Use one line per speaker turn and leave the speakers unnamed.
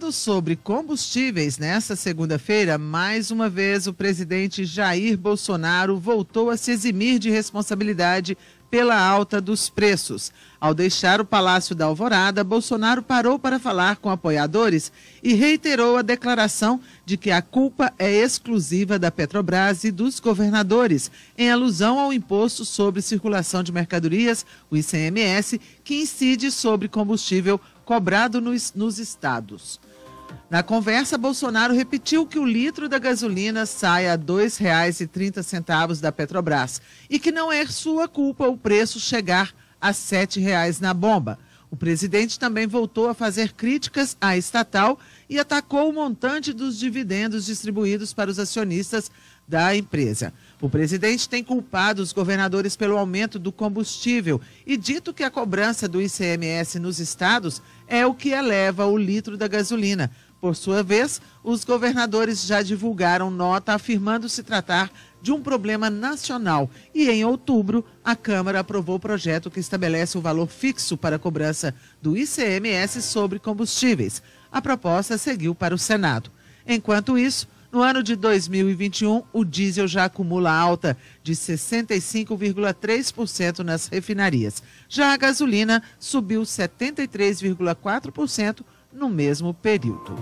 Falando sobre combustíveis, nesta segunda-feira, mais uma vez o presidente Jair Bolsonaro voltou a se eximir de responsabilidade pela alta dos preços. Ao deixar o Palácio da Alvorada, Bolsonaro parou para falar com apoiadores e reiterou a declaração de que a culpa é exclusiva da Petrobras e dos governadores, em alusão ao imposto sobre circulação de mercadorias, o ICMS, que incide sobre combustível cobrado nos, nos estados. Na conversa, Bolsonaro repetiu que o litro da gasolina sai a R$ 2,30 da Petrobras e que não é sua culpa o preço chegar a R$ 7,00 na bomba. O presidente também voltou a fazer críticas à estatal e atacou o montante dos dividendos distribuídos para os acionistas da empresa. O presidente tem culpado os governadores pelo aumento do combustível e dito que a cobrança do ICMS nos estados é o que eleva o litro da gasolina. Por sua vez, os governadores já divulgaram nota afirmando se tratar de um problema nacional. E em outubro, a Câmara aprovou o projeto que estabelece o valor fixo para a cobrança do ICMS sobre combustíveis a proposta seguiu para o Senado. Enquanto isso, no ano de 2021, o diesel já acumula alta de 65,3% nas refinarias. Já a gasolina subiu 73,4% no mesmo período.